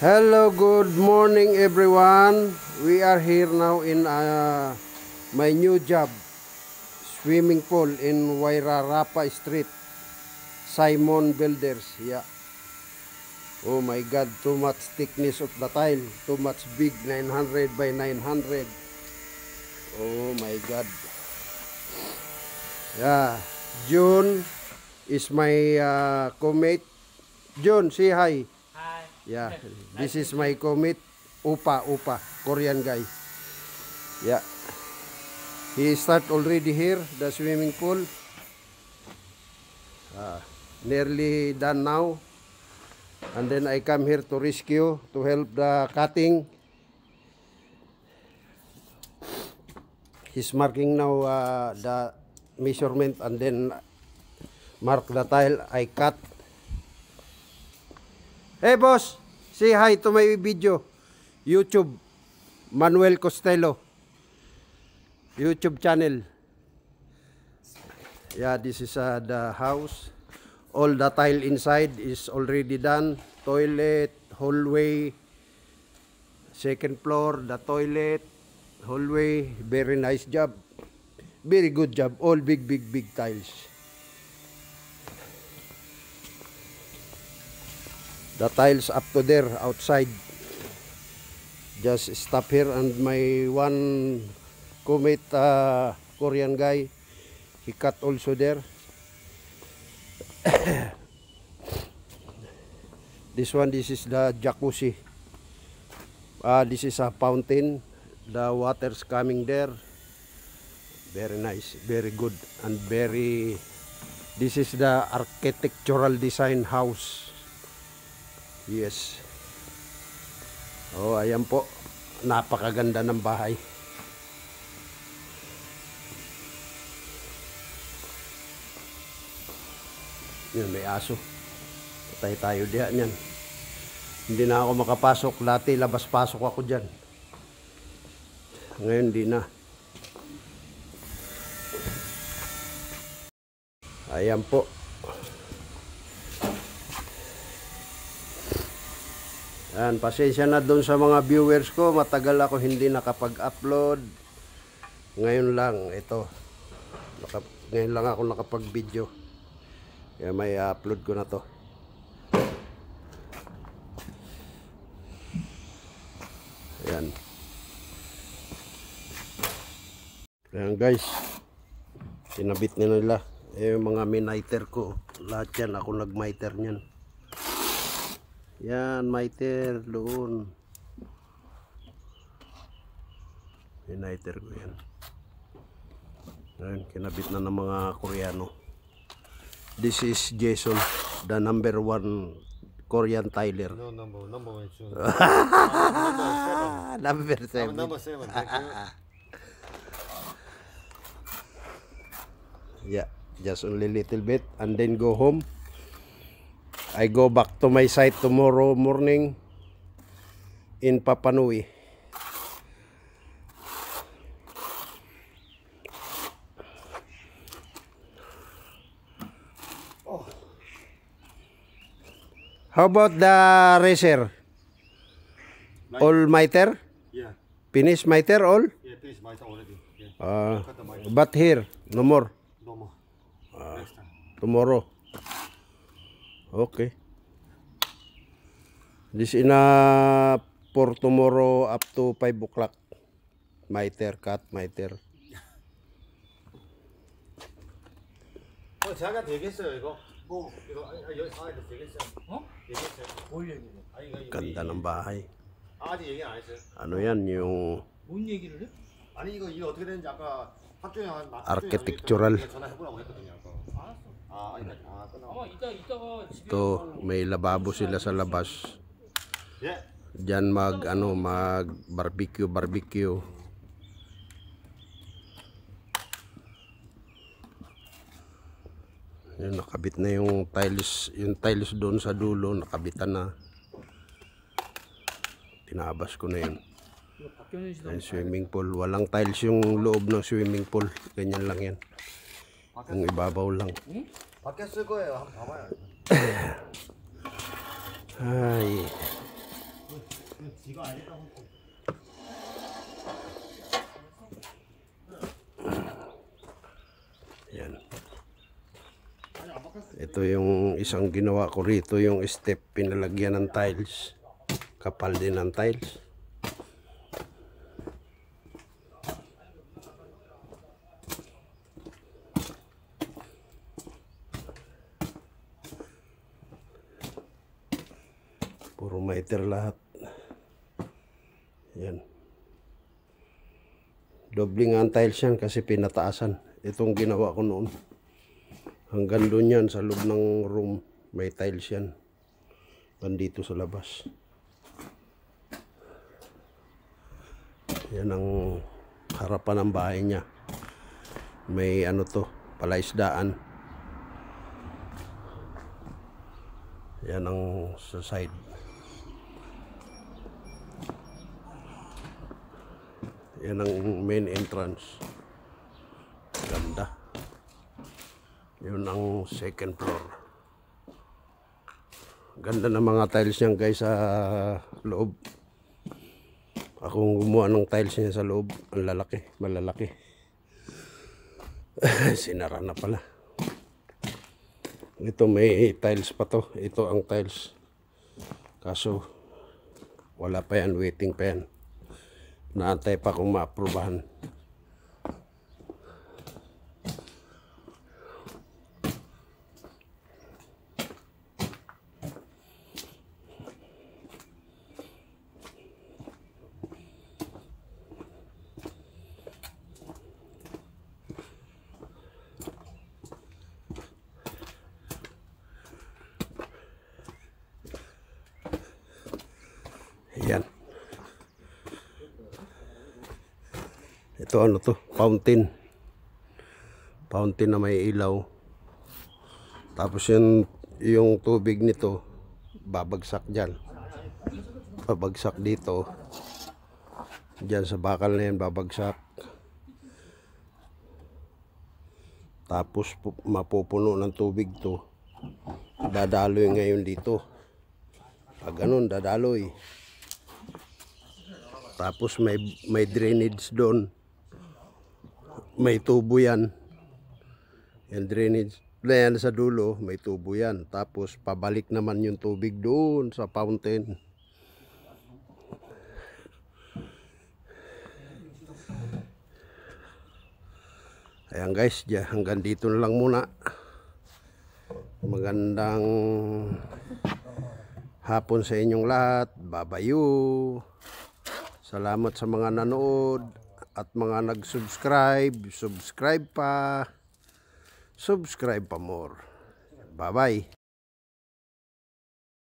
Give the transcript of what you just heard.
Hello, good morning everyone. We are here now in uh, my new job, swimming pool in Wairarapa Street, Simon Builders. Yeah. Oh my God, too much thickness of the tile, too much big, 900 by 900. Oh my God. Yeah, June is my uh, commate. June, say hi. Ya, this is my commit Upa Upa Korean guy. Ya, he start already here the swimming pool. Uh, nearly done now. And then I come here to rescue to help the cutting. He's marking now uh, the measurement and then mark the tile I cut. Hey boss. Say hi to my video. YouTube. Manuel Costello. YouTube channel. Yeah, this is uh, the house. All the tile inside is already done. Toilet, hallway, second floor, the toilet, hallway. Very nice job. Very good job. All big, big, big tiles. the tiles up to there outside just stop here and my one commit uh, Korean guy he cut also there this one this is the jacuzzi uh, this is a fountain the water's coming there very nice very good and very this is the architectural design house Yes. Oh, ayan po. Napakaganda ng bahay. Yan, may aso. Patay tayo diyan yan. Hindi na ako makapasok. Lati, labas-pasok ako diyan. Ngayon, di na. Ayan po. Yan, pasensya na doon sa mga viewers ko. Matagal ako hindi nakapag-upload. Ngayon lang, ito. Nakap ngayon lang ako nakapag-video. Kaya may upload ko na to. Ayan. Ayan guys. Tinabit nila. Eh, yung mga miniter ko. Lahat yan. Ako nagmiter niyan. Yan, miter doon. Uniter ko yan. Ngayon, kinabit na ng mga Koreano. This is Jason, the number one Korean Tyler. No, number, number one. number seven. number seven. yeah, just only little bit and then go home. I go back to my site tomorrow morning in Papanui. Oh. How about the racer? all miter? Yeah. Finish miter all? Yeah, finish miter already. Yeah. Uh, but here, no more? No more. Uh, tomorrow? Okay. This is uh, for tomorrow up to 5 o'clock. Miter cut, miter. 어, 되겠어요, 이거. 뭐, 이거 아, 아, 이거 되겠어요. 어? 되겠어요. 아니, 이거 ano yan yung architectural Ah, oh, Ito, may lababo sila sa labas. Diyan mag ano, mag barbecue, barbecue. Yun, nakabit na yung tiles, yung tiles doon sa dulo, nakabitan na. Tinabas ko na yun. Yung swimming pool, walang tiles yung loob ng swimming pool. Ganyan lang yan. 응, 이봐봐 올랑. 응? 밖에 쓸 거예요. 한번 봐봐요. 아이. 지가 아니라고. Yan. Ito yung isang ginawa ko rito, yung step pinalagyan ng tiles. Kapal din ng tiles. lighter lahat yan dobling ang tiles yan kasi pinataasan itong ginawa ko noon hanggang doon yan sa loob ng room may tiles yan nandito sa labas yan ang harapan ng bahay niya may ano to palaisdaan yan ang sa side Yan ang main entrance. Ganda. Yun ang second floor. Ganda ng mga tiles niyan guys sa loob. Akong gumawa ng tiles niya sa loob. Ang lalaki, malalaki. Sinara na pala. Ito may tiles pa to. Ito ang tiles. Kaso wala pa yan, waiting pa yan. Naantay pa akong maaprubahan ito ano to fountain fountain na may ilaw tapos yung yung tubig nito babagsak dyan babagsak dito dyan sa bakal na yan babagsak tapos mapupuno ng tubig to dadaloy ngayon dito pag ganun dadaloy tapos may may drainage doon may tubo yan yung drainage na sa dulo may tubo yan tapos pabalik naman yung tubig doon sa fountain ayan guys hanggang dito na lang muna magandang hapon sa inyong lahat babayu salamat sa mga nanood at mga nag-subscribe, subscribe pa, subscribe pa more. Bye-bye.